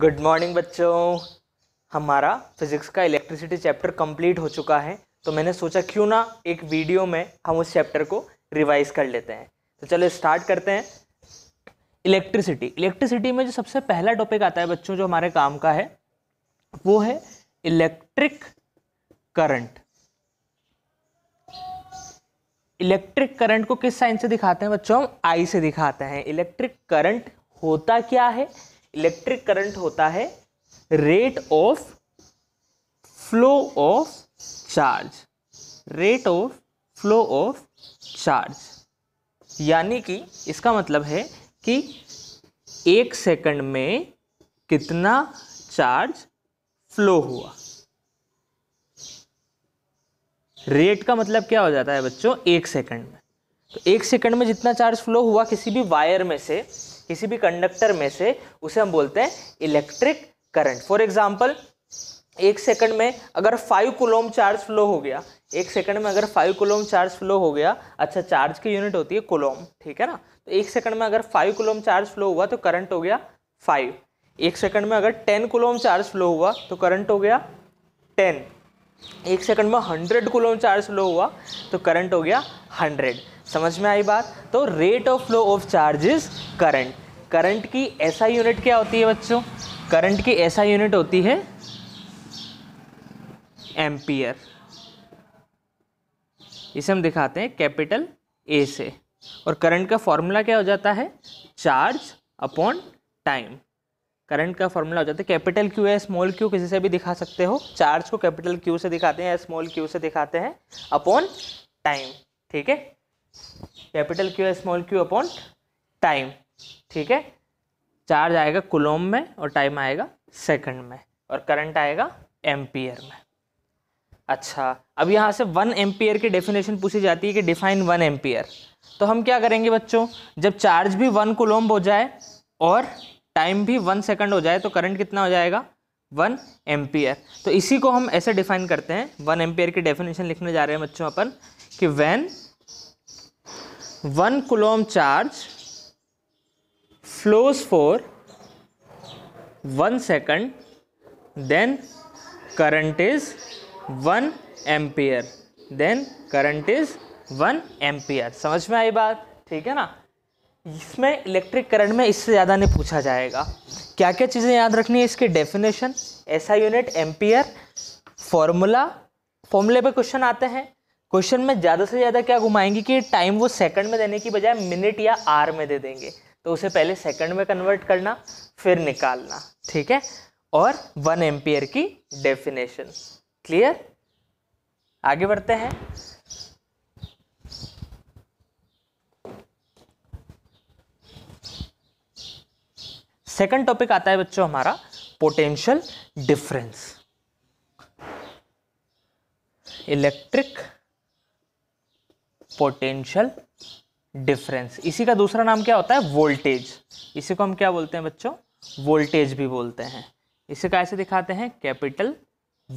good morning बच्चों हमारा physics का इलेक्ट्रिसिटी चैप्टर कंप्लीट हो चुका है तो मैंने सोचा क्यों ना एक वीडियो में हम उस चैप्टर को रिवाइज कर लेते हैं तो चलो स्टार्ट करते हैं इलेक्ट्रिसिटी इलेक्ट्रिसिटी में जो सबसे पहला टॉपिक आता है बच्चों जो हमारे काम का है वो है इलेक्ट्रिक करंट इलेक्ट्रिक करंट को किस साइन से दिखाते हैं बच्चों हम आई से दिखाते हैं इलेक्ट्रिक करंट होता क्या है इलेक्ट्रिक करंट होता है rate of flow of charge rate of flow of charge यानी कि इसका मतलब है कि एक सेकंड में कितना चार्ज फ्लो हुआ रेट का मतलब क्या हो जाता है बच्चों एक सेकंड में तो एक सेकंड में जितना चार्ज फ्लो हुआ किसी भी वायर में से किसी भी कंडक्टर में से उसे हम बोलते हैं इलेक्ट्रिक करंट फॉर एग्जाम्पल एक सेकंड में अगर फाइव कुलोम चार्ज फ्लो हो गया एक सेकंड में अगर फाइव कुलोम चार्ज फ्लो हो गया अच्छा चार्ज की यूनिट होती है कुलोम ठीक है ना तो एक सेकंड में अगर फाइव कुलोम चार्ज फ्लो हुआ तो करंट हो गया फाइव एक सेकंड में अगर टेन कुलोम चार्ज फ्लो हुआ तो करंट हो गया टेन एक सेकंड में हंड्रेड कुलोम चार्ज फ्लो हुआ तो करंट हो गया हंड्रेड समझ में आई बात तो rate of flow of charge is current current की ऐसा यूनिट क्या होती है बच्चों करंट की ऐसा यूनिट होती है एम्पियर इसे हम दिखाते हैं कैपिटल ए से और करंट का फॉर्मूला क्या हो जाता है चार्ज अपॉन टाइम करंट का फॉर्मूला हो जाता है कैपिटल क्यू है स्मॉल क्यू किसी से भी दिखा सकते हो चार्ज को कैपिटल क्यू से दिखाते हैं या स्मॉल क्यू से दिखाते हैं अपॉन टाइम ठीक है capital Q small Q upon time ठीक है चार्ज आएगा कुलोम में और टाइम आएगा सेकंड में और करंट आएगा एम्पियर में अच्छा अब यहाँ से वन एम्पियर की डेफिनेशन पूछी जाती है कि डिफाइन वन एम्पियर तो हम क्या करेंगे बच्चों जब चार्ज भी वन कुलोम हो जाए और टाइम भी वन सेकंड हो जाए तो करंट कितना हो जाएगा वन एम्पियर तो इसी को हम ऐसे डिफाइन करते हैं वन एम्पियर की डेफिनेशन लिखने जा रहे हैं बच्चों अपन कि when one coulomb charge flows for one second then current is one ampere then current is one ampere समझ में आई बात ठीक है ना इसमें इलेक्ट्रिक करंट में इससे ज़्यादा नहीं पूछा जाएगा क्या क्या चीज़ें याद रखनी है इसकी डेफिनेशन ऐसा यूनिट एम्पियर फॉर्मूला फॉर्मूले पे क्वेश्चन आते हैं क्वेश्चन में ज़्यादा से ज़्यादा क्या घुमाएंगे कि टाइम वो सेकंड में देने की बजाय मिनट या आर में दे देंगे तो उसे पहले सेकंड में कन्वर्ट करना फिर निकालना ठीक है और वन एम्पियर की डेफिनेशन क्लियर आगे बढ़ते हैं सेकंड टॉपिक आता है बच्चों हमारा potential difference electric potential difference इसी का दूसरा नाम क्या होता है वोल्टेज इसी को हम क्या बोलते हैं बच्चों वोल्टेज भी बोलते हैं इसे कैसे दिखाते हैं कैपिटल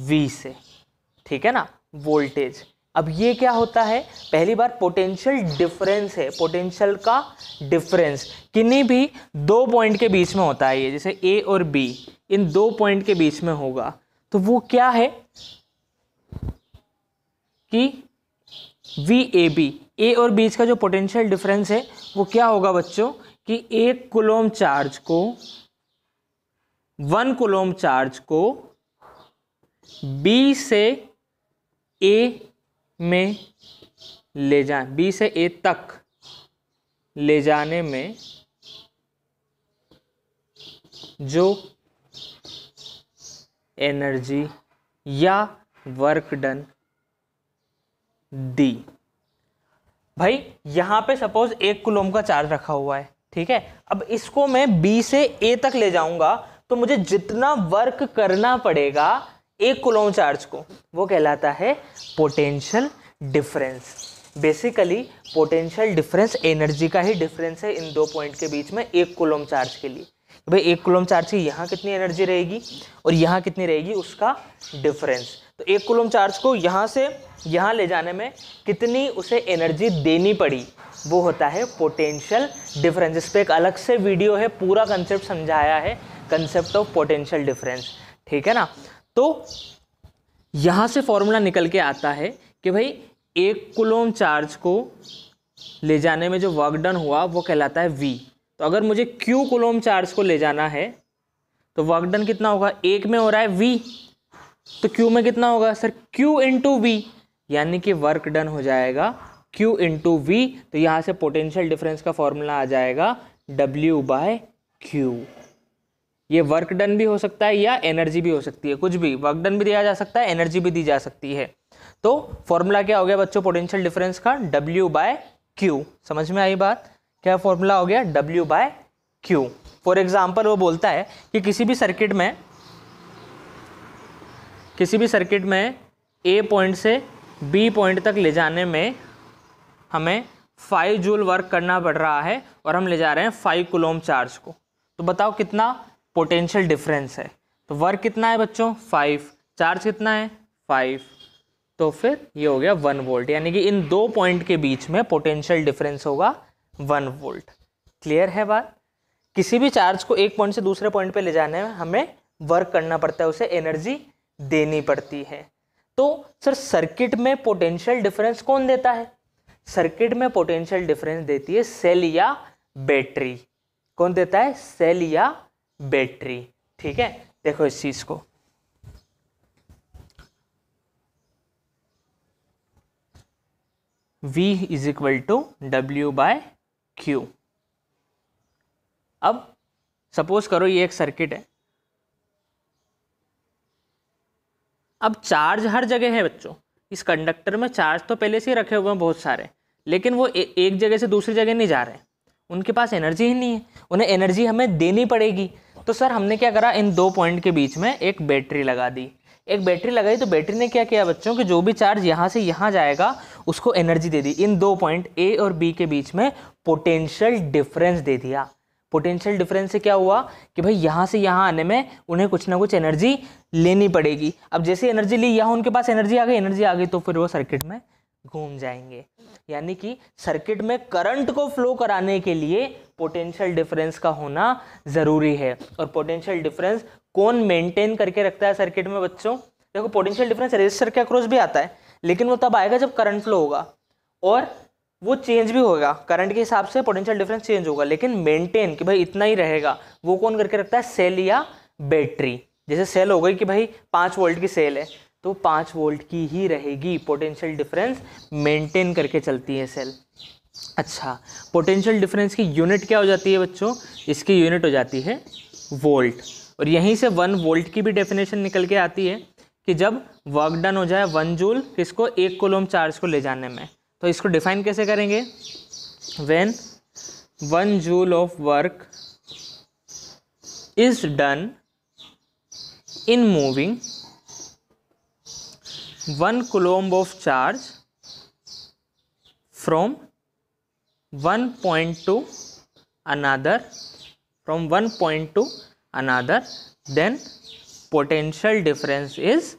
वी से ठीक है ना वोल्टेज अब ये क्या होता है पहली बार पोटेंशियल डिफरेंस है पोटेंशियल का डिफरेंस किन्हीं भी दो पॉइंट के बीच में होता है ये जैसे ए और बी इन दो पॉइंट के बीच में होगा तो वो क्या है कि वी ए बी ए और बी का जो पोटेंशियल डिफरेंस है वो क्या होगा बच्चों कि एक कुलोम चार्ज को वन कुलोम चार्ज को बी से ए में ले जा बी से ए तक ले जाने में जो एनर्जी या वर्क डन डी भाई यहां पे सपोज एक कुलोम का चार्ज रखा हुआ है ठीक है अब इसको मैं बी से ए तक ले जाऊंगा तो मुझे जितना वर्क करना पड़ेगा एक कुलोम चार्ज को वो कहलाता है potential difference basically potential difference energy का ही डिफरेंस है इन दो पॉइंट के बीच में एक कुलोम चार्ज के लिए भाई एक कुलोम चार्ज की यहाँ कितनी एनर्जी रहेगी और यहाँ कितनी रहेगी उसका डिफरेंस तो एक कुलम चार्ज को यहाँ से यहाँ ले जाने में कितनी उसे एनर्जी देनी पड़ी वो होता है पोटेंशियल डिफरेंस इस पर एक अलग से वीडियो है पूरा कंसेप्ट समझाया है कंसेप्ट ऑफ पोटेंशियल डिफरेंस ठीक है ना तो यहाँ से फॉर्मूला निकल के आता है कि भाई एक कुलोम चार्ज को ले जाने में जो वर्क डन हुआ वो कहलाता है वी तो अगर मुझे क्यू कुलोम चार्ज को ले जाना है तो वर्क डन कितना होगा एक में हो रहा है वी तो क्यू में कितना होगा सर क्यू इंटू वी यानी कि वर्क डन हो जाएगा क्यू इंटू वी तो यहाँ से पोटेंशियल डिफरेंस का फॉर्मूला आ जाएगा डब्ल्यू बाय क्यू ये वर्क डन भी हो सकता है या एनर्जी भी हो सकती है कुछ भी वर्क डन भी दिया जा सकता है एनर्जी भी दी जा सकती है तो फॉर्मूला क्या हो गया बच्चों पोटेंशियल डिफरेंस का डब्ल्यू बाय क्यू समझ में आई बात क्या फॉर्मूला हो गया W by Q for example वो बोलता है कि किसी भी सर्किट में किसी भी सर्किट में ए पॉइंट से बी पॉइंट तक ले जाने में हमें फाइव जूल वर्क करना पड़ रहा है और हम ले जा रहे हैं फाइव कुलोम चार्ज को तो बताओ कितना पोटेंशियल डिफरेंस है तो वर्क कितना है बच्चों फाइव चार्ज कितना है फाइव तो फिर ये हो गया वन वोल्ट यानी कि इन दो पॉइंट के बीच में पोटेंशियल डिफरेंस होगा वन वोल्ट क्लियर है बात किसी भी चार्ज को एक पॉइंट से दूसरे पॉइंट पे ले जाने में हमें वर्क करना पड़ता है उसे एनर्जी देनी पड़ती है तो सर सर्किट में पोटेंशियल डिफरेंस कौन देता है सर्किट में पोटेंशियल डिफरेंस देती है सेल या बैटरी कौन देता है सेल या बैटरी ठीक है देखो इस चीज़ को V is equal to W by Q अब सपोज करो ये एक सर्किट है अब चार्ज हर जगह है बच्चों इस कंडक्टर में चार्ज तो पहले से ही रखे हुए हैं बहुत सारे लेकिन वो ए, एक जगह से दूसरी जगह नहीं जा रहे उनके पास एनर्जी ही नहीं है उन्हें एनर्जी हमें देनी पड़ेगी तो सर हमने क्या करा इन दो पॉइंट के बीच में एक बैटरी लगा दी एक बैटरी लगाई तो बैटरी ने क्या किया बच्चों कि जो भी चार्ज यहाँ से यहाँ जाएगा उसको एनर्जी दे दी इन दो पॉइंट ए और बी के बीच में पोटेंशियल डिफरेंस दे दिया पोटेंशियल डिफरेंस से क्या हुआ कि भाई यहाँ से यहाँ आने में उन्हें कुछ ना कुछ एनर्जी लेनी पड़ेगी अब जैसे एनर्जी ली यहाँ उनके पास एनर्जी आ गई एनर्जी आ गई तो फिर वो सर्किट में घूम जाएंगे यानी कि सर्किट में करंट को फ्लो कराने के लिए पोटेंशियल डिफरेंस का होना ज़रूरी है और पोटेंशियल डिफरेंस कौन मेंटेन करके रखता है सर्किट में बच्चों देखो पोटेंशियल डिफरेंस रेजिस्टर के अक्रॉस भी आता है लेकिन वो तब आएगा जब करंट फ्लो होगा और वो चेंज भी होगा करंट के हिसाब से पोटेंशियल डिफरेंस चेंज होगा लेकिन मेंटेन कि भाई इतना ही रहेगा वो कौन करके रखता है सेल या बैटरी जैसे सेल हो गई कि भाई पाँच वोल्ट की सेल है तो पाँच वोल्ट की ही रहेगी पोटेंशियल डिफरेंस मेंटेन करके चलती है सेल अच्छा पोटेंशियल डिफरेंस की यूनिट क्या हो जाती है बच्चों इसकी यूनिट हो जाती है वोल्ट और यहीं से वन वोल्ट की भी डेफिनेशन निकल के आती है कि जब वर्क डन हो जाए वन जूल किसको एक कोलोम चार्ज को ले जाने में तो इसको डिफाइन कैसे करेंगे when one joule of work is done in moving one coulomb of charge from one point to another from one point to another then potential difference is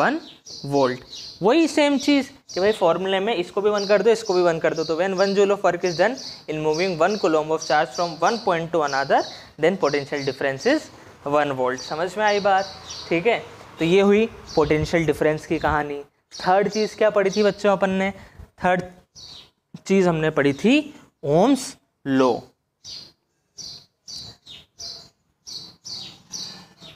one volt वही same चीज़ कि भाई फॉर्मूले में इसको भी वन कर दो इसको भी वन कर दो तो when one joule of work is done in moving one coulomb of charge from one point to another then potential difference is one volt समझ में आई बात ठीक है तो ये हुई पोटेंशियल डिफरेंस की कहानी थर्ड चीज़ क्या पढ़ी थी बच्चों अपन ने थर्ड चीज़ हमने पढ़ी थी ओम्स लो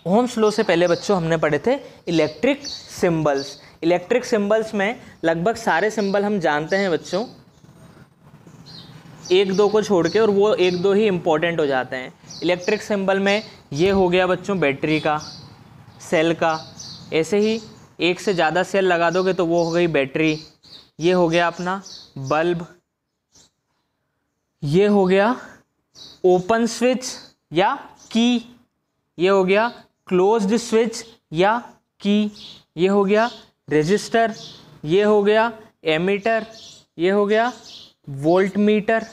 ओम्स लो से पहले बच्चों हमने पढ़े थे इलेक्ट्रिक सिंबल्स इलेक्ट्रिक सिंबल्स में लगभग सारे सिंबल हम जानते हैं बच्चों एक दो को छोड़ के और वो एक दो ही इम्पॉर्टेंट हो जाते हैं इलेक्ट्रिक सिंबल में ये हो गया बच्चों बैटरी का सेल का ऐसे ही एक से ज़्यादा सेल लगा दोगे तो वो हो गई बैटरी ये हो गया अपना बल्ब ये हो गया ओपन स्विच या की ये हो गया क्लोज्ड स्विच या की ये हो गया रजिस्टर ये हो गया एमीटर ये हो गया वोल्ट मीटर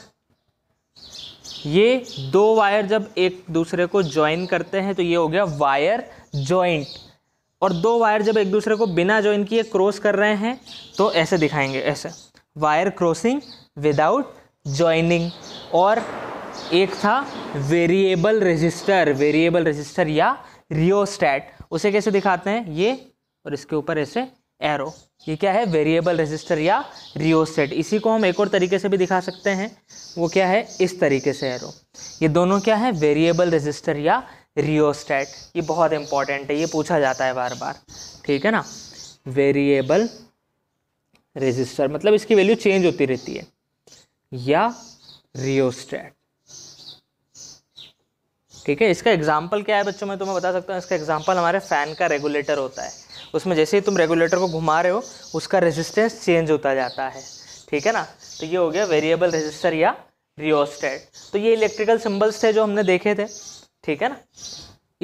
ये दो वायर जब एक दूसरे को ज्वाइन करते हैं तो ये हो गया वायर जॉइंट और दो वायर जब एक दूसरे को बिना ज्वाइन किए क्रॉस कर रहे हैं तो ऐसे दिखाएंगे ऐसे वायर क्रॉसिंग विदाउट ज्वाइनिंग और एक था वेरिएबल रजिस्टर वेरिएबल रजिस्टर या रियोस्टैट उसे कैसे दिखाते हैं ये और इसके ऊपर ऐसे एरो ये क्या है वेरिएबल रजिस्टर या रियोसेट इसी को हम एक और तरीके से भी दिखा सकते हैं वो क्या है इस तरीके से एरो ये दोनों क्या है वेरिएबल रजिस्टर या रियोस्टेट ये बहुत इंपॉर्टेंट है ये पूछा जाता है बार बार ठीक है ना वेरिएबल रजिस्टर मतलब इसकी वैल्यू चेंज होती रहती है या रियोस्टेट ठीक है इसका एग्जाम्पल क्या है बच्चों में तुम्हें बता सकता हूँ इसका एग्जाम्पल हमारे फ़ैन का रेगुलेटर होता है उसमें जैसे ही तुम रेगुलेटर को घुमा रहे हो उसका रेजिस्टेंस चेंज होता जाता है ठीक है ना तो ये हो गया वेरिएबल रजिस्टर या रियोस्टेट तो ये इलेक्ट्रिकल सिम्बल्स थे जो हमने देखे थे ठीक है ना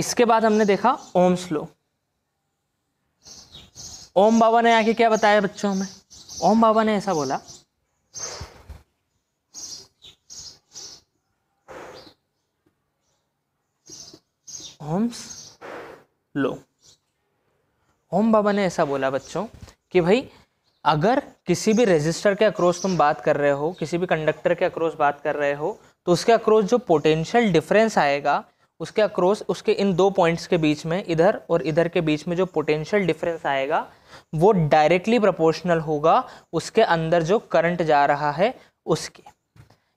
इसके बाद हमने देखा ओम्स लो ओम बाबा ने आके क्या बताया बच्चों हमें ओम बाबा ने ऐसा बोला ओम्स लो ओम बाबा ने ऐसा बोला बच्चों कि भाई अगर किसी भी रजिस्टर के अक्रॉस तुम बात कर रहे हो किसी भी कंडक्टर के अक्रॉस बात कर रहे हो तो उसके अक्रॉस जो पोटेंशियल डिफरेंस आएगा उसके अक्रॉस उसके इन दो पॉइंट्स के बीच में इधर और इधर के बीच में जो पोटेंशियल डिफरेंस आएगा वो डायरेक्टली प्रोपोर्शनल होगा उसके अंदर जो करंट जा रहा है उसके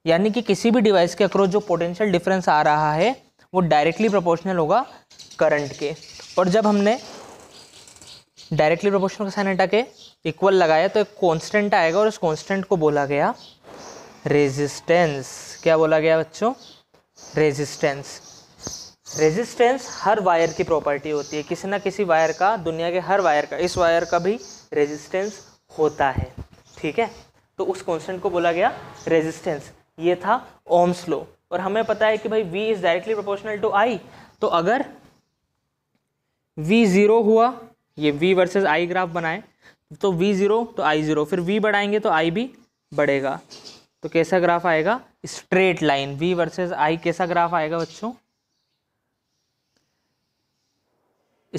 यानी कि किसी भी डिवाइस के अक्रॉस जो पोटेंशियल डिफरेंस आ रहा है वो डायरेक्टली प्रोपोर्शनल होगा करंट के और जब हमने डायरेक्टली प्रोपोर्शनल का साइन हटा के इक्वल लगाया तो एक कांस्टेंट आएगा और उस कांस्टेंट को बोला गया रेजिस्टेंस क्या बोला गया बच्चों रेजिस्टेंस रेजिस्टेंस हर वायर की प्रॉपर्टी होती है किसी ना किसी वायर का दुनिया के हर वायर का इस वायर का भी रेजिस्टेंस होता है ठीक है तो उस कॉन्स्टेंट को बोला गया रेजिस्टेंस ये था ओम्स लो और हमें पता है कि भाई V is directly proportional to I तो अगर वी ज़ीरो हुआ ये वी वर्सेस आई ग्राफ बनाए तो वी ज़ीरो तो आई ज़ीरो फिर वी बढ़ाएंगे तो आई भी बढ़ेगा तो कैसा ग्राफ आएगा straight line V versus I कैसा ग्राफ आएगा बच्चों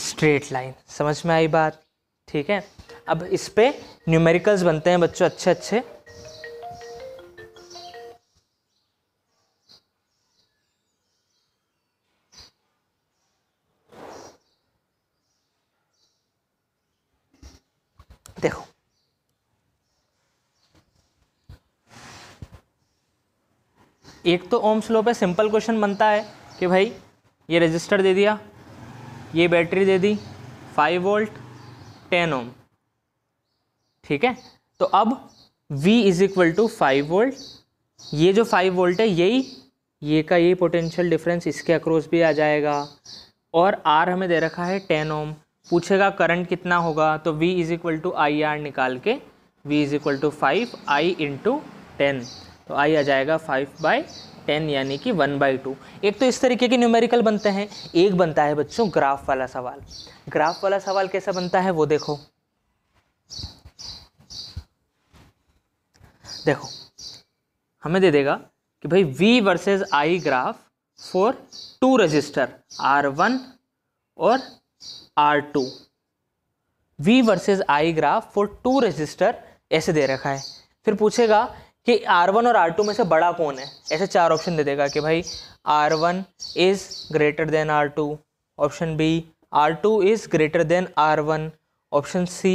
स्ट्रेट लाइन समझ में आई बात ठीक है अब इस पर न्यूमेरिकल्स बनते हैं बच्चों अच्छे अच्छे एक तो ओम स्लो पे सिंपल क्वेश्चन बनता है कि भाई ये रजिस्टर दे दिया ये बैटरी दे दी फाइव वोल्ट टेन ओम ठीक है तो अब V is equal to five volt ये जो फाइव वोल्ट है यही ये का यही पोटेंशियल डिफरेंस इसके अक्रॉस भी आ जाएगा और R हमें दे रखा है टेन ओम पूछेगा करंट कितना होगा तो V is equal to I R निकाल के V is equal to five I into ten तो आई आ जाएगा फाइव बाई टेन यानी कि वन बाई टू एक तो इस तरीके के न्यूमेरिकल बनते हैं एक बनता है बच्चों ग्राफ वाला सवाल ग्राफ वाला सवाल कैसा बनता है वो देखो देखो हमें दे देगा कि भाई V versus I graph for two resistor R1 और R2 V versus I graph for two resistor ऐसे दे रखा है फिर पूछेगा कि R1 और R2 में से बड़ा कौन है ऐसे चार ऑप्शन दे देगा कि भाई R1 one is greater than R2 option B R2 two is greater than R1 option C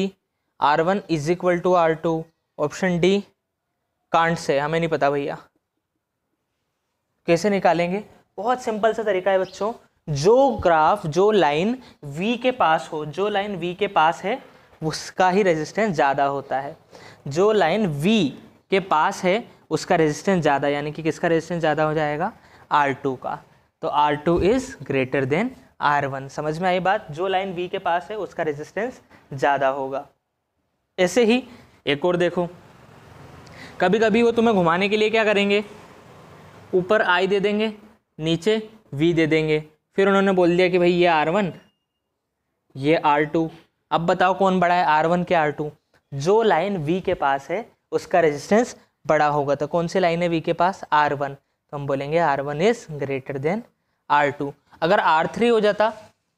R1 one is equal to R two option D can't से हमें नहीं पता भैया कैसे निकालेंगे बहुत सिंपल सा तरीका है बच्चों जो ग्राफ जो लाइन V के पास हो जो लाइन V के पास है उसका ही रेजिस्टेंस ज़्यादा होता है जो लाइन V के पास है उसका रेजिस्टेंस ज़्यादा यानी कि किसका रेजिस्टेंस ज़्यादा हो जाएगा आर टू का तो R two is greater than R one समझ में आई बात जो लाइन बी के पास है उसका रेजिस्टेंस ज़्यादा होगा ऐसे ही एक और देखो कभी कभी वो तुम्हें घुमाने के लिए क्या करेंगे ऊपर आई दे देंगे नीचे वी दे देंगे फिर उन्होंने बोल दिया कि भाई ये आर वन ये आर टू अब बताओ कौन बड़ा है आर वन के आर टू जो लाइन वी के पास है उसका रेजिस्टेंस बड़ा होगा तो कौन सी लाइन है वी के पास आर वन तो हम बोलेंगे R one is greater than R two अगर आर थ्री हो जाता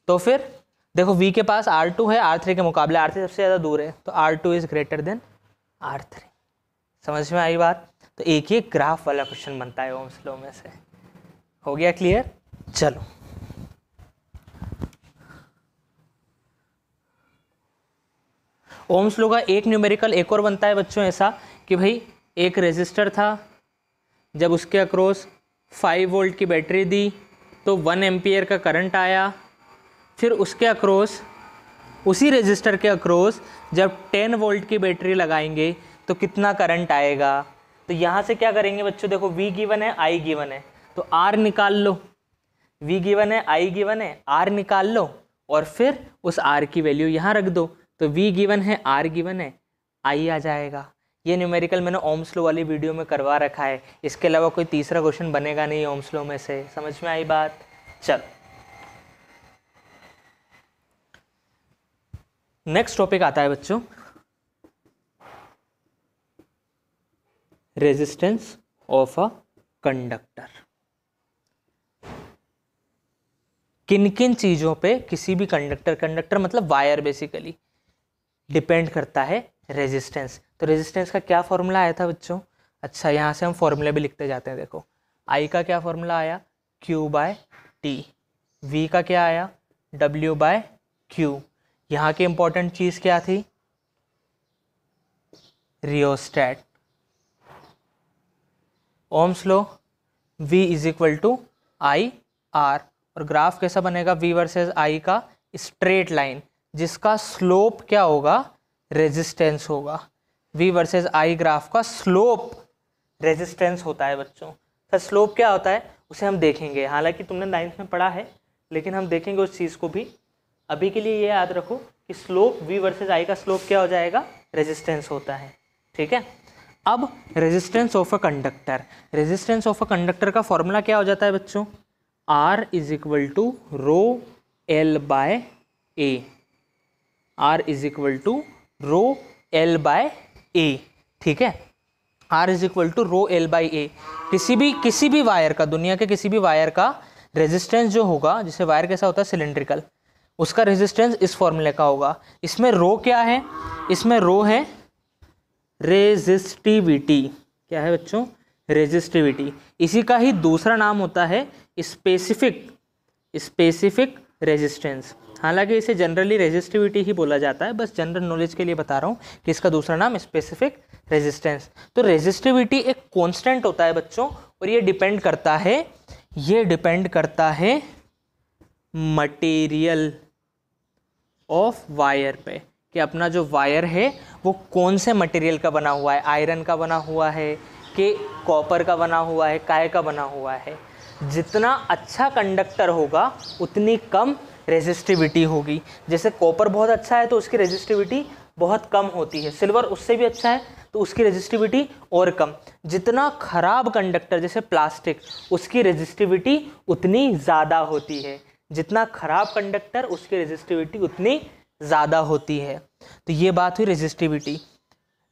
तो फिर देखो वी के पास आर टू है आर थ्री के मुकाबले आर थ्री सबसे ज़्यादा दूर है तो R two is greater than R three समझ में आई बात तो एक ही ग्राफ वाला क्वेश्चन बनता है ओम स्लो में से हो गया क्लियर चलो ओम्स लो का एक न्यूमेरिकल एक और बनता है बच्चों ऐसा कि भाई एक रेजिस्टर था जब उसके अक्रॉस फाइव वोल्ट की बैटरी दी तो वन एम्पियर का करंट आया फिर उसके अक्रॉस उसी रेजिस्टर के अक्रॉस जब टेन वोल्ट की बैटरी लगाएंगे तो कितना करंट आएगा तो यहाँ से क्या करेंगे बच्चों देखो वी गिवन है आई गिवन है तो आर निकाल लो वी गिवन है आई गिवन है आर निकाल लो और फिर उस आर की वैल्यू यहाँ रख दो तो वी गिवन है आर गिवन है आई आ जाएगा ये न्यूमेरिकल मैंने ओम्सलो वाली वीडियो में करवा रखा है इसके अलावा कोई तीसरा क्वेश्चन बनेगा नहीं ओम्सलो में से समझ में आई बात चल नेक्स्ट टॉपिक आता है बच्चों रेजिस्टेंस ऑफ अ कंडक्टर किन किन चीज़ों पे किसी भी कंडक्टर कंडक्टर मतलब वायर बेसिकली डिपेंड करता है रेजिस्टेंस तो रेजिस्टेंस का क्या फॉर्मूला आया था बच्चों अच्छा यहाँ से हम फॉर्मूला भी लिखते जाते हैं देखो आई का क्या फॉर्मूला आया क्यू बाय टी वी का क्या आया डब्ल्यू बाय क्यू यहाँ की इम्पोर्टेंट चीज़ क्या थी rheostat Ohm's law V is equal to I R और ग्राफ कैसा बनेगा वी वर्सेज आई का स्ट्रेट लाइन जिसका स्लोप क्या होगा रेजिस्टेंस होगा वी वर्सेस आई ग्राफ का स्लोप रेजिस्टेंस होता है बच्चों सर तो स्लोप क्या होता है उसे हम देखेंगे हालांकि तुमने नाइन्थ में पढ़ा है लेकिन हम देखेंगे उस चीज़ को भी अभी के लिए ये याद रखो कि स्लोप वी वर्सेस आई का स्लोप क्या हो जाएगा रेजिस्टेंस होता है ठीक है अब resistance of a conductor resistance of a conductor का फॉर्मूला क्या हो जाता है बच्चों R is equal to rho L by A R is equal to rho L by A ठीक है R is equal to rho L by A किसी भी किसी भी वायर का दुनिया के किसी भी वायर का रेजिस्टेंस जो होगा जिसे वायर कैसा होता है सिलेंड्रिकल उसका रेजिस्टेंस इस फॉर्मूले का होगा इसमें रो क्या है इसमें रो है रेजिस्टिविटी क्या है बच्चों रेजिस्टिविटी इसी का ही दूसरा नाम होता है स्पेसिफिक स्पेसिफिक रेजिस्टेंस हालांकि इसे जनरली रेजिस्टिविटी ही बोला जाता है बस जनरल नॉलेज के लिए बता रहा हूँ कि इसका दूसरा नाम स्पेसिफिक रेजिस्टेंस तो रेजिस्टिविटी एक कॉन्स्टेंट होता है बच्चों और ये डिपेंड करता है ये डिपेंड करता है मटेरियल ऑफ वायर पे कि अपना जो वायर है वो कौन से मटेरियल का बना हुआ है आयरन का बना हुआ है कि कॉपर का बना हुआ है काय का बना हुआ है जितना अच्छा कंडक्टर होगा उतनी कम रेजिस्टिविटी होगी जैसे कॉपर बहुत अच्छा है तो उसकी रेजिस्टिविटी बहुत कम होती है सिल्वर उससे भी अच्छा है तो उसकी रेजिस्टिविटी और कम जितना ख़राब कंडक्टर जैसे प्लास्टिक उसकी रेजिस्टिविटी उतनी ज़्यादा होती है जितना ख़राब कंडक्टर उसकी रेजिस्टिविटी उतनी ज़्यादा होती है तो ये बात हुई रेजिस्टिविटी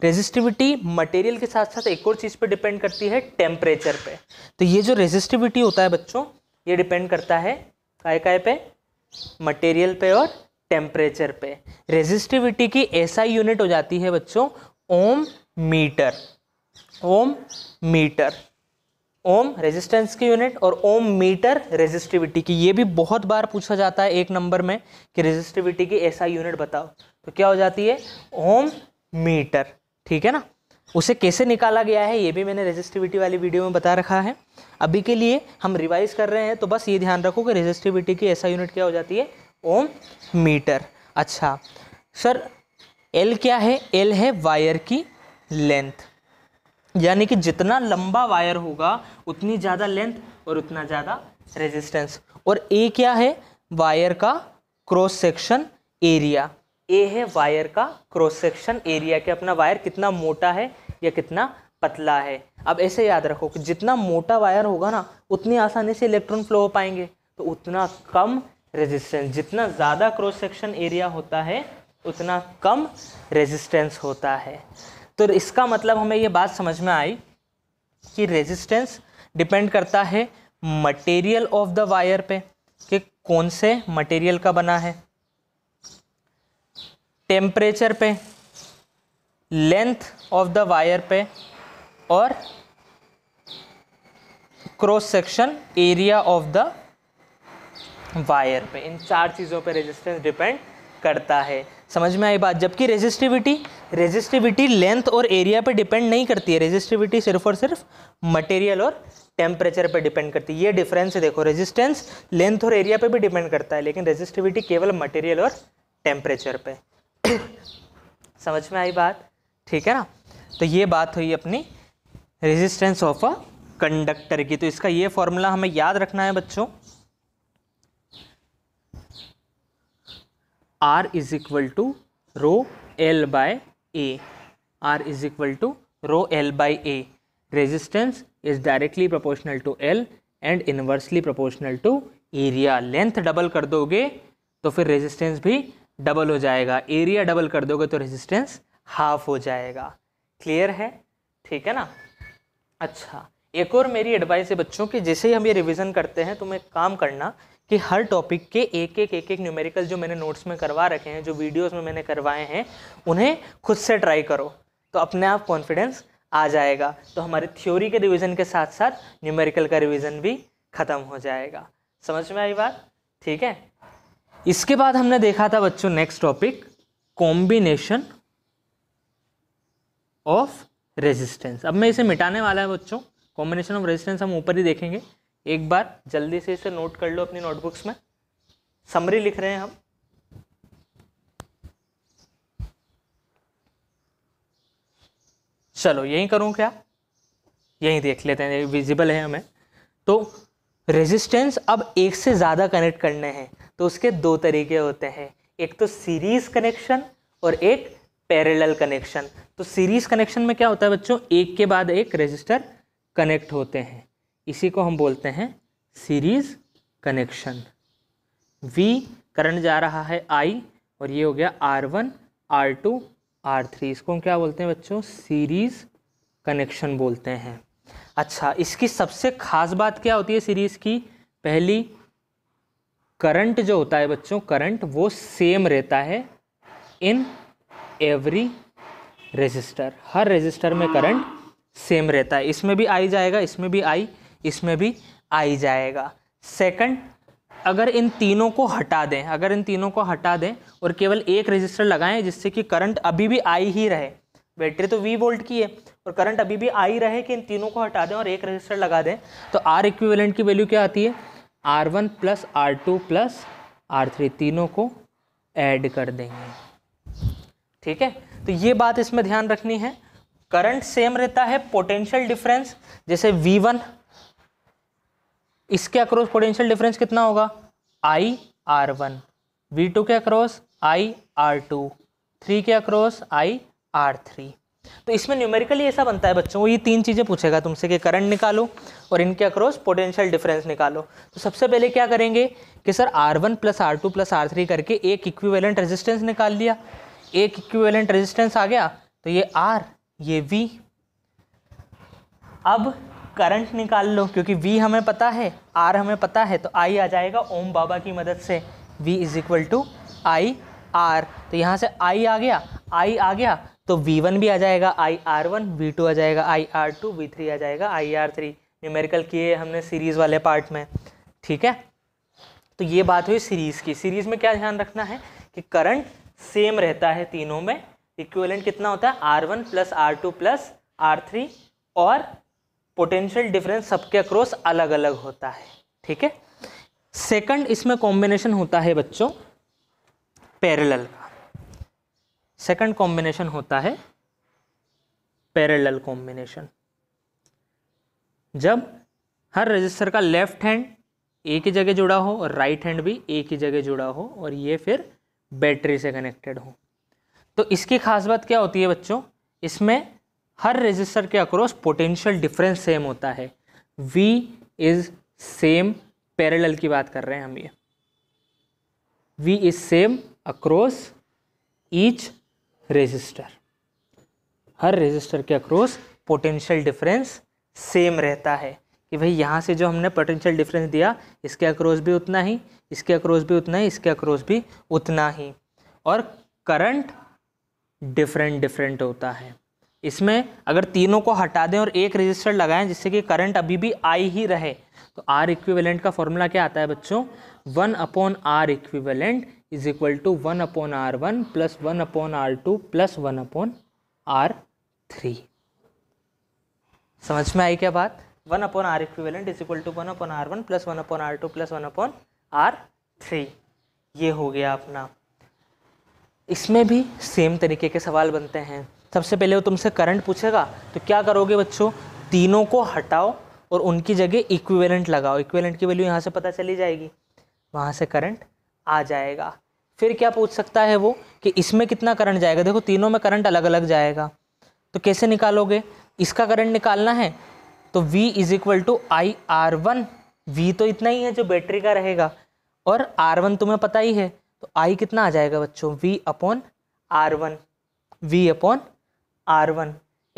रेजिस्टिविटी मटेरियल के साथ साथ एक और चीज़ पे डिपेंड करती है टेम्परेचर पे तो ये जो रेजिस्टिविटी होता है बच्चों ये डिपेंड करता है काय काय पे मटेरियल पे और टेम्परेचर पे रेजिस्टिविटी की ऐसा यूनिट हो जाती है बच्चों ohm meter ohm meter ohm resistance की यूनिट और ओम मीटर रेजिस्टिविटी की ये भी बहुत बार पूछा जाता है एक नंबर में कि रेजिस्टिविटी की ऐसा यूनिट बताओ तो क्या हो जाती है ओम मीटर ठीक है ना उसे कैसे निकाला गया है ये भी मैंने रेजिस्टिविटी वाली वीडियो में बता रखा है अभी के लिए हम रिवाइज कर रहे हैं तो बस ये ध्यान रखो कि रेजिस्टिविटी की ऐसा यूनिट क्या हो जाती है ओम मीटर अच्छा सर एल क्या है एल है वायर की लेंथ यानी कि जितना लंबा वायर होगा उतनी ज़्यादा लेंथ और उतना ज़्यादा रेजिस्टेंस और ए क्या है वायर का क्रॉस सेक्शन एरिया ए है वायर का क्रॉस सेक्शन एरिया कि अपना वायर कितना मोटा है या कितना पतला है अब ऐसे याद रखो कि जितना मोटा वायर होगा ना उतनी आसानी से इलेक्ट्रॉन फ्लो हो पाएंगे तो उतना कम रेजिस्टेंस जितना ज़्यादा क्रॉस सेक्शन एरिया होता है उतना कम रेजिस्टेंस होता है तो इसका मतलब हमें ये बात समझ में आई कि रेजिस्टेंस डिपेंड करता है मटेरियल ऑफ द वायर पे कि कौन से मटेरियल का बना है टेम्परेचर पे लेंथ ऑफ द वायर पे और cross section area of the wire पे इन चार चीज़ों पे रेजिस्टेंस डिपेंड करता है समझ में आई बात जबकि रेजिस्टिविटी रेजिस्टिविटी लेंथ और एरिया पे डिपेंड नहीं करती है रेजिस्टिविटी सिर्फ और सिर्फ मटेरियल और टेम्परेचर पे डिपेंड करती है ये डिफरेंस है देखो रेजिस्टेंस लेंथ और एरिया पे भी डिपेंड करता है लेकिन रेजिस्टिविटी केवल मटेरियल और टेम्परेचर पे समझ में आई बात ठीक है ना तो ये बात हुई अपनी रेजिस्टेंस ऑफ अ कंडक्टर की तो इसका ये फॉर्मूला हमें याद रखना है बच्चों R is equal to rho L by A R is equal to rho L by A resistance is directly proportional to L and inversely proportional to area length double कर दोगे तो फिर रेजिस्टेंस भी डबल हो जाएगा area double कर दोगे तो रेजिस्टेंस हाफ हो जाएगा क्लियर है ठीक है ना अच्छा एक और मेरी एडवाइस है बच्चों कि जैसे ही हम ये रिवीजन करते हैं तो मैं काम करना कि हर टॉपिक के एक एक एक एक न्यूमेरिकल जो मैंने नोट्स में करवा रखे हैं जो वीडियोस में मैंने करवाए हैं उन्हें खुद से ट्राई करो तो अपने आप कॉन्फिडेंस आ जाएगा तो हमारे थ्योरी के रिवीजन के साथ साथ न्यूमेरिकल का रिवीजन भी ख़त्म हो जाएगा समझ में आई बात ठीक है इसके बाद हमने देखा था बच्चों next topic combination of resistance अब मैं इसे मिटाने वाला है बच्चों कॉम्बिनेशन ऑफ रेजिस्टेंस हम ऊपर ही देखेंगे एक बार जल्दी से इसे नोट कर लो अपनी नोटबुक्स में समरी लिख रहे हैं हम चलो यही करूं क्या यही देख लेते हैं विजिबल है हमें तो रेजिस्टेंस अब एक से ज़्यादा कनेक्ट करने हैं तो उसके दो तरीके होते हैं एक तो सीरीज कनेक्शन और एक पैरेलल कनेक्शन तो सीरीज कनेक्शन में क्या होता है बच्चों एक के बाद एक रजिस्टर कनेक्ट होते हैं इसी को हम बोलते हैं सीरीज कनेक्शन वी करंट जा रहा है आई और ये हो गया R one R two R three इसको हम क्या बोलते हैं बच्चों सीरीज कनेक्शन बोलते हैं अच्छा इसकी सबसे खास बात क्या होती है सीरीज़ की पहली करंट जो होता है बच्चों करंट वो सेम रहता है इन एवरी रेजिस्टर हर रेजिस्टर में करंट सेम रहता है इसमें भी आई जाएगा इसमें भी आई इसमें भी आई जाएगा सेकंड अगर इन तीनों को हटा दें अगर इन तीनों को हटा दें और केवल एक रजिस्टर लगाएं जिससे कि करंट अभी भी आई ही रहे बैटरी तो वी वोल्ट की है और करंट अभी भी आई रहे कि इन तीनों को हटा दें और एक रजिस्टर लगा दें तो आर इक्विवेलेंट की वैल्यू क्या आती है R one plus R two plus R three तीनों को ऐड कर देंगे ठीक है तो ये बात इसमें ध्यान रखनी है करंट सेम रहता है पोटेंशियल डिफरेंस जैसे V1 इसके अक्रॉस पोटेंशियल डिफरेंस कितना होगा I R one V two के across I R two three के अक्रॉस आई आर थ्री तो इसमें न्यूमेरिकली ऐसा बनता है बच्चों को ये तीन चीज़ें पूछेगा तुमसे कि करंट निकालो और इनके अक्रॉस पोटेंशियल डिफरेंस निकालो तो सबसे पहले क्या करेंगे कि sir R one plus R two plus R three करके एक इक्विवेलेंट रेजिस्टेंस निकाल लिया एक इक्विवेलेंट रेजिस्टेंस आ गया तो ये आर ये वी अब करंट निकाल लो क्योंकि वी हमें पता है आर हमें पता है तो आई आ जाएगा ओम बाबा की मदद से V is equal to I R तो यहाँ से आई आ गया आई आ गया तो वी वन भी आ जाएगा I R one V two आ जाएगा I R two V three आ जाएगा आई आर थ्री न्यूमेरिकल किए हमने सीरीज़ वाले पार्ट में ठीक है तो ये बात हुई सीरीज़ की सीरीज़ में क्या ध्यान रखना है कि करंट सेम रहता है तीनों में इक्वेलेंट कितना होता है R one plus R two plus R three और पोटेंशियल डिफरेंस सबके अक्रॉस अलग अलग होता है ठीक है सेकंड इसमें कॉम्बिनेशन होता है बच्चों पैरेलल का सेकंड कॉम्बिनेशन होता है पैरेलल कॉम्बिनेशन जब हर रजिस्टर का लेफ्ट हैंड एक ही जगह जुड़ा हो और राइट हैंड भी एक ही जगह जुड़ा हो और ये फिर बैटरी से कनेक्टेड हो तो इसकी खास बात क्या होती है बच्चों इसमें हर रजिस्टर के अक्रॉस पोटेंशियल डिफरेंस सेम होता है वी इज़ सेम पैरेलल की बात कर रहे हैं हम ये V is same across each resistor हर रजिस्टर के अक्रॉस पोटेंशियल डिफरेंस सेम रहता है कि भाई यहाँ से जो हमने पोटेंशियल डिफरेंस दिया इसके अक्रॉस भी उतना ही इसके अक्रॉस भी उतना ही इसके अक्रॉस भी उतना ही और करंट डिफरेंट डिफरेंट होता है इसमें अगर तीनों को हटा दें और एक रजिस्टर लगाएं जिससे कि करंट अभी भी आई ही रहे तो आर इक्विवेलेंट का फॉर्मूला क्या आता है बच्चों one upon R equivalent is equal to one upon R one plus one upon R two plus one upon R three समझ में आई क्या बात one upon R equivalent is equal to one upon R one plus one upon R two plus one upon R three ये हो गया अपना इसमें भी सेम तरीके के सवाल बनते हैं सबसे पहले वो तुमसे करंट पूछेगा तो क्या करोगे बच्चों तीनों को हटाओ और उनकी जगह इक्विवेलेंट लगाओ इक्विवेलेंट की वैल्यू यहाँ से पता चली जाएगी वहाँ से करंट आ जाएगा फिर क्या पूछ सकता है वो कि इसमें कितना करंट जाएगा देखो तीनों में करंट अलग अलग जाएगा तो कैसे निकालोगे इसका करंट निकालना है तो V is equal to I R one V तो इतना ही है जो बैटरी का रहेगा और आर वन तुम्हें पता ही है तो आई कितना आ जाएगा बच्चों V upon R one V upon R one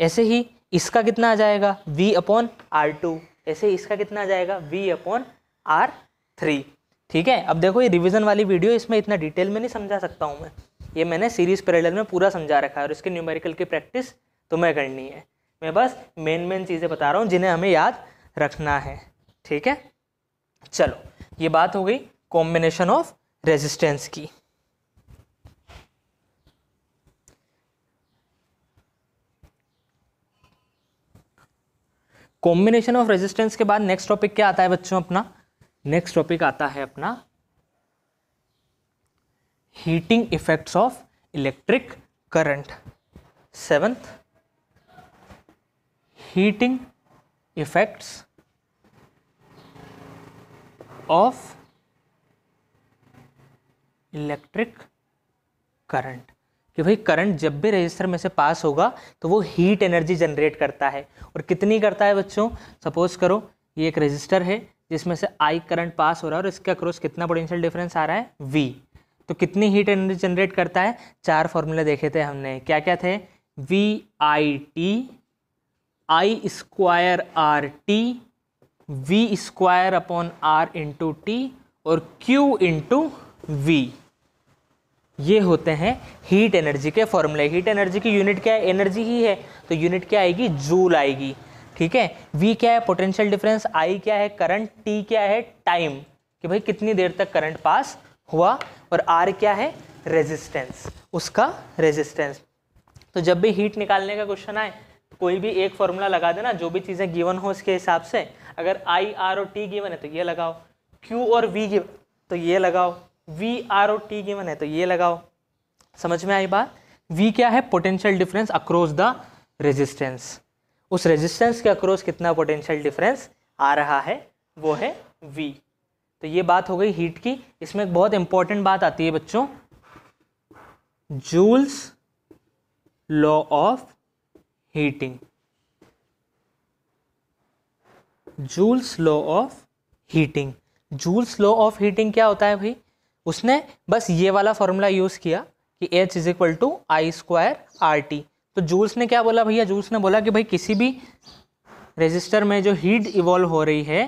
ऐसे ही इसका कितना आ जाएगा वी अपॉन आर टू ऐसे ही इसका कितना आ जाएगा वी अपॉन आर थ्री ठीक है अब देखो ये रिविजन वाली वीडियो इसमें इतना डिटेल में नहीं समझा सकता हूँ मैं ये मैंने सीरीज पैरेलल में पूरा समझा रखा है और इसके न्यूमेरिकल की प्रैक्टिस तुम्हें करनी है मैं बस मेन मेन चीज़ें बता रहा हूँ जिन्हें हमें याद रखना है ठीक है चलो ये बात हो गई कॉम्बिनेशन ऑफ रेजिस्टेंस की कॉम्बिनेशन ऑफ रेजिस्टेंस के बाद नेक्स्ट टॉपिक क्या आता है बच्चों अपना नेक्स्ट टॉपिक आता है अपना heating effects of electric current seventh heating effects of electric current कि भाई करंट जब भी रजिस्टर में से पास होगा तो वो हीट एनर्जी जनरेट करता है और कितनी करता है बच्चों सपोज करो ये एक रजिस्टर है जिसमें से आई करंट पास हो रहा है और इसके अक्रॉस कितना पोटेंशियल डिफरेंस आ रहा है वी तो कितनी हीट एनर्जी जनरेट करता है चार फॉर्मूले देखे थे हमने क्या क्या थे V I T I square R T V square upon R into T और क्यू इंटू वी ये होते हैं हीट एनर्जी के फॉर्मूले हीट एनर्जी की यूनिट क्या है एनर्जी ही है तो यूनिट क्या आएगी जूल आएगी ठीक है वी क्या है पोटेंशियल डिफरेंस आई क्या है करंट टी क्या है टाइम कि भाई कितनी देर तक करंट पास हुआ और आर क्या है रेजिस्टेंस उसका रेजिस्टेंस तो जब भी हीट निकालने का क्वेश्चन आए कोई भी एक फॉर्मूला लगा देना जो भी चीज़ें गिवन हो उसके हिसाब से अगर I R or T given है तो ये लगाओ क्यू और वी की तो ये लगाओ V R or T given है तो ये लगाओ समझ में आई बात वी क्या है potential difference across the resistance उस रेजिस्टेंस के अक्रॉस कितना पोटेंशियल डिफरेंस आ रहा है वो है वी तो ये बात हो गई हीट की इसमें एक बहुत इंपॉर्टेंट बात आती है बच्चों Joule's law of heating Joule's law of heating Joule's law of heating क्या होता है भाई उसने बस ये वाला फॉर्मूला यूज़ किया कि H is equal to I square R T तो जूल्स ने क्या बोला भैया जूल्स ने बोला कि भाई किसी भी रेजिस्टर में जो हीट इवॉल्व हो रही है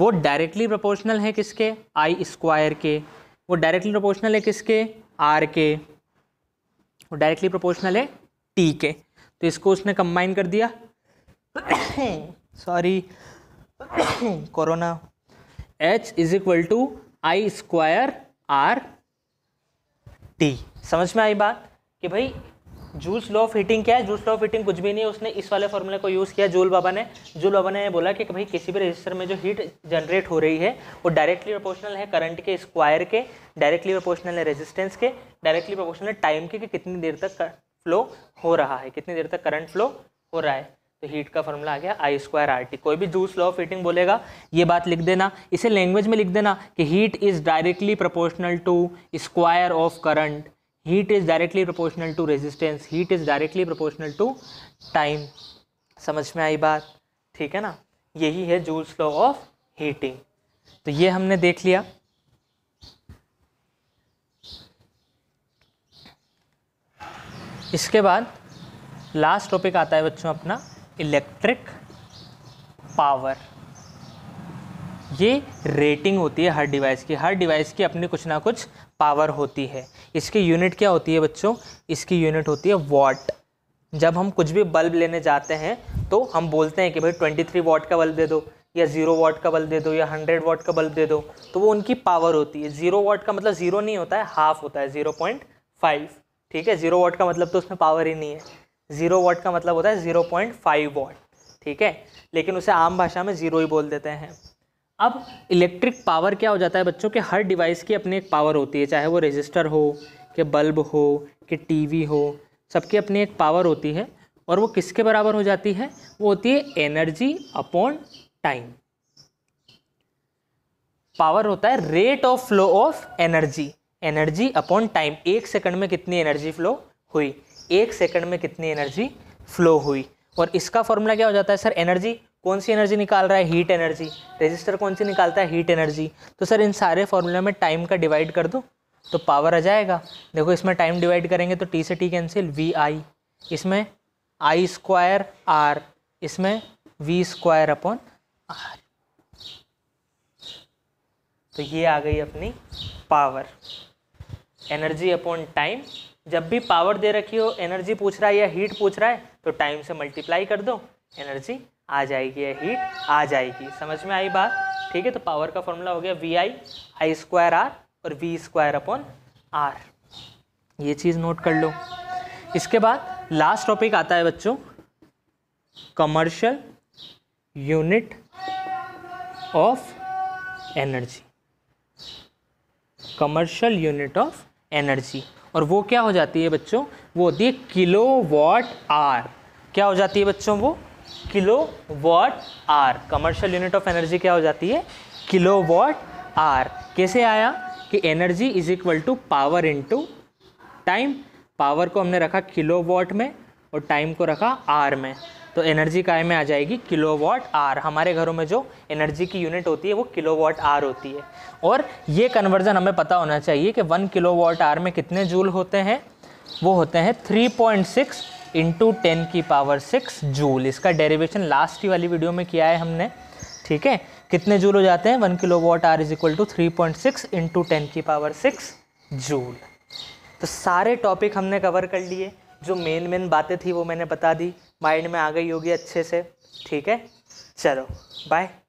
वो डायरेक्टली प्रोपोर्शनल है किसके आई स्क्वायर के वो डायरेक्टली प्रोपोर्शनल है किसके आर के वो डायरेक्टली प्रोपोर्शनल है टी के तो इसको उसने कंबाइन कर दिया sorry corona H is equal to I square R T समझ में आई बात कि भाई जूल्स लॉ ऑफ हीटिंग क्या है जूल्स लॉ ऑफ हीटिंग कुछ भी नहीं है उसने इस वाले फॉर्मूले को यूज़ किया जूल बाबा ने जूल बाबा ने बोला कि भाई किसी भी रजिस्टर में जो हीट जनरेट हो रही है वो डायरेक्टली प्रोपोर्शनल है करंट के स्क्वायर के डायरेक्टली प्रोपोर्शनल है रेजिस्टेंस के डायरेक्टली प्रोपोर्शनल है टाइम के कि कितनी देर तक फ्लो हो रहा है कितनी देर तक करंट फ्लो हो रहा है तो हीट का फॉर्मूला आ गया आई स्क्वायर आर टी कोई भी जूस लॉ ऑफ हीटिंग बोलेगा ये बात लिख देना इसे लैंग्वेज में लिख देना कि heat is directly proportional to square of current heat is directly proportional to resistance heat is directly proportional to time समझ में आई बात ठीक है ना यही है जूल्स लॉ ऑफ हीटिंग तो ये हमने देख लिया इसके बाद लास्ट टॉपिक आता है बच्चों अपना इलेक्ट्रिक पावर ये रेटिंग होती है हर डिवाइस की हर डिवाइस की अपनी कुछ ना कुछ पावर होती है इसकी यूनिट क्या होती है बच्चों इसकी यूनिट होती है वॉट जब हम कुछ भी बल्ब लेने जाते हैं तो हम बोलते हैं कि भाई ट्वेंटी थ्री वाट का बल्ब दे दो या ज़ीरो वाट का बल्ब दे दो या हंड्रेड वाट का बल्ब दे दो तो वो उनकी पावर होती है ज़ीरो वाट का मतलब ज़ीरो नहीं होता है हाफ होता है ज़ीरो पॉइंट फाइव ठीक है ज़ीरो वाट का मतलब तो उसमें पावर ही नहीं है ज़ीरो वॉट का मतलब होता है ज़ीरो पॉइंट फाइव वाट ठीक है लेकिन उसे आम भाषा में ज़ीरो ही बोल देते हैं अब इलेक्ट्रिक पावर क्या हो जाता है बच्चों के हर डिवाइस की अपनी एक पावर होती है चाहे वो रजिस्टर हो कि बल्ब हो कि टीवी हो सबकी अपनी एक पावर होती है और वो किसके बराबर हो जाती है वो होती है एनर्जी अपॉन टाइम पावर होता है rate of flow of energy energy upon time एक सेकंड में कितनी एनर्जी फ्लो हुई एक सेकंड में कितनी एनर्जी फ्लो हुई और इसका फॉर्मूला क्या हो जाता है सर एनर्जी कौन सी एनर्जी निकाल रहा है हीट एनर्जी रजिस्टर कौन सी निकालता है हीट एनर्जी तो सर इन सारे फॉर्मूला में टाइम का डिवाइड कर दो तो पावर आ जाएगा देखो इसमें टाइम डिवाइड करेंगे तो टी से टी कैंसिल वी आई इसमें आई स्क्वायर आर इसमें वी स्क्वायर अपॉन आर तो ये आ गई अपनी पावर एनर्जी अपॉन टाइम जब भी पावर दे रखी हो एनर्जी पूछ रहा है या हीट पूछ रहा है तो टाइम से मल्टीप्लाई कर दो एनर्जी आ जाएगी या हीट आ जाएगी समझ में आई बात ठीक है तो पावर का फॉर्मूला हो गया V I I square R और वी स्क्वायर अपॉन आर ये चीज़ नोट कर लो इसके बाद लास्ट टॉपिक आता है बच्चों commercial unit of energy commercial unit of energy और वो क्या हो जाती है बच्चों वो होती है किलो वॉट आर क्या हो जाती है बच्चों वो kilowatt hour commercial unit of energy क्या हो जाती है किलो वॉट आर कैसे आया कि energy is equal to power to time power को हमने रखा किलो वॉट में और टाइम को रखा आर में तो एनर्जी काय में आ जाएगी किलोवाट आर हमारे घरों में जो एनर्जी की यूनिट होती है वो किलोवाट आर होती है और ये कन्वर्जन हमें पता होना चाहिए कि वन किलोवाट आर में कितने जूल होते हैं वो होते हैं three point six into ten की पावर सिक्स जूल इसका डेरिवेशन लास्ट ही वाली वीडियो में किया है हमने ठीक है कितने जूल हो जाते हैं one kilowatt hour is equal to three point six into ten की पावर सिक्स जूल तो सारे टॉपिक हमने कवर कर लिए जो मेन मेन बातें थी वो मैंने बता दी माइंड में आ गई होगी अच्छे से ठीक है चलो बाय